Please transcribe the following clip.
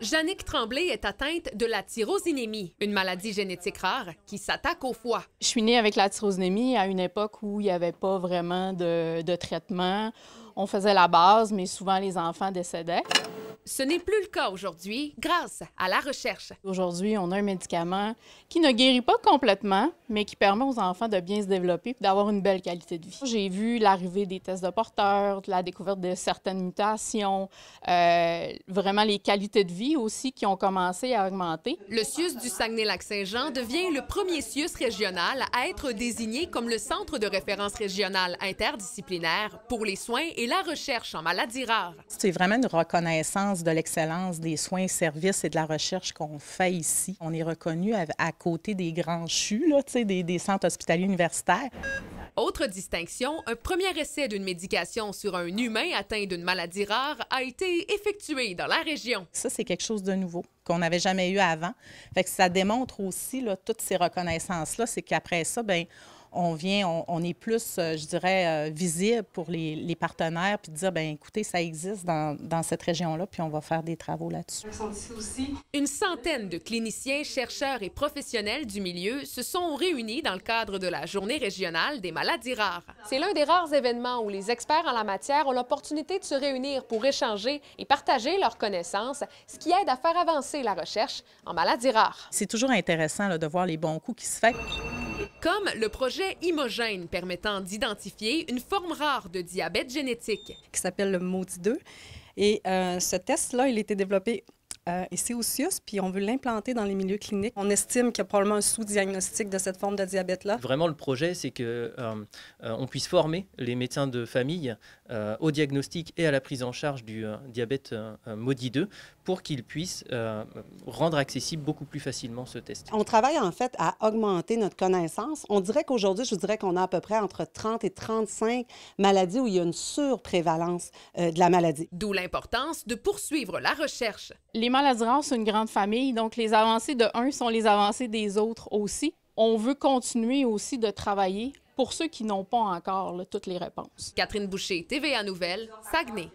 Jannick Tremblay est atteinte de la tyrosinémie, une maladie génétique rare qui s'attaque au foie. Je suis née avec la tyrosinémie à une époque où il n'y avait pas vraiment de traitement. On faisait la base, mais souvent les enfants décédaient. Ce n'est plus le cas aujourd'hui grâce à la recherche. Aujourd'hui, on a un médicament qui ne guérit pas complètement, mais qui permet aux enfants de bien se développer d'avoir une belle qualité de vie. J'ai vu l'arrivée des tests de porteurs, la découverte de certaines mutations, euh, vraiment les qualités de vie aussi qui ont commencé à augmenter. Le CIUS du Saguenay-Lac-Saint-Jean devient le premier CIUS régional à être désigné comme le centre de référence régional interdisciplinaire pour les soins et la recherche en maladies rares. C'est vraiment une reconnaissance de l'excellence des soins services et de la recherche qu'on fait ici. On est reconnu à, côté des grands CHU, là, des, des centres hospitaliers universitaires. Autre distinction, un premier essai d'une médication sur un humain atteint d'une maladie rare a été effectué dans la région. Ça, c'est quelque chose de nouveau qu'on n'avait jamais eu avant. Fait que ça démontre aussi toutes ces reconnaissances-là, c'est qu'après ça, ben on vient, on, est plus, euh, je dirais, euh, visible pour les, partenaires, puis de dire, ben écoutez, ça existe dans, cette région-là, puis on va faire des travaux là-dessus. Une centaine de cliniciens, chercheurs et professionnels du milieu se sont réunis dans le cadre de la Journée régionale des maladies rares. C'est l'un des rares événements où les experts en la matière ont l'opportunité de se réunir pour échanger et partager leurs connaissances, ce qui aide à faire avancer la recherche en maladies rares. C'est toujours intéressant de voir les bons coups qui se font comme le projet Imogène permettant d'identifier une forme rare de diabète génétique. Qui s'appelle le mod 2 Et euh, ce test-là, il a été développé euh, et c'est au puis on veut l'implanter dans les milieux cliniques. On estime qu'il y a probablement un sous-diagnostic de cette forme de diabète-là. Vraiment, le projet, c'est qu'on euh, euh, on puisse former les médecins de famille au diagnostic et à la prise en charge du diabète maudit 2 pour qu'ils puissent rendre accessible beaucoup plus facilement ce test. On travaille en fait à augmenter notre connaissance. On dirait qu'aujourd'hui, je vous dirais qu'on a à peu près entre 30 et 35 maladies où il y a une surprévalence de la maladie. D'où l'importance de poursuivre la recherche. Finalement, c'est une grande famille, donc les avancées de un sont les avancées des autres aussi. On veut continuer aussi de travailler pour ceux qui n'ont pas encore toutes les réponses. Catherine Boucher, TVA Nouvelle, Saguenay.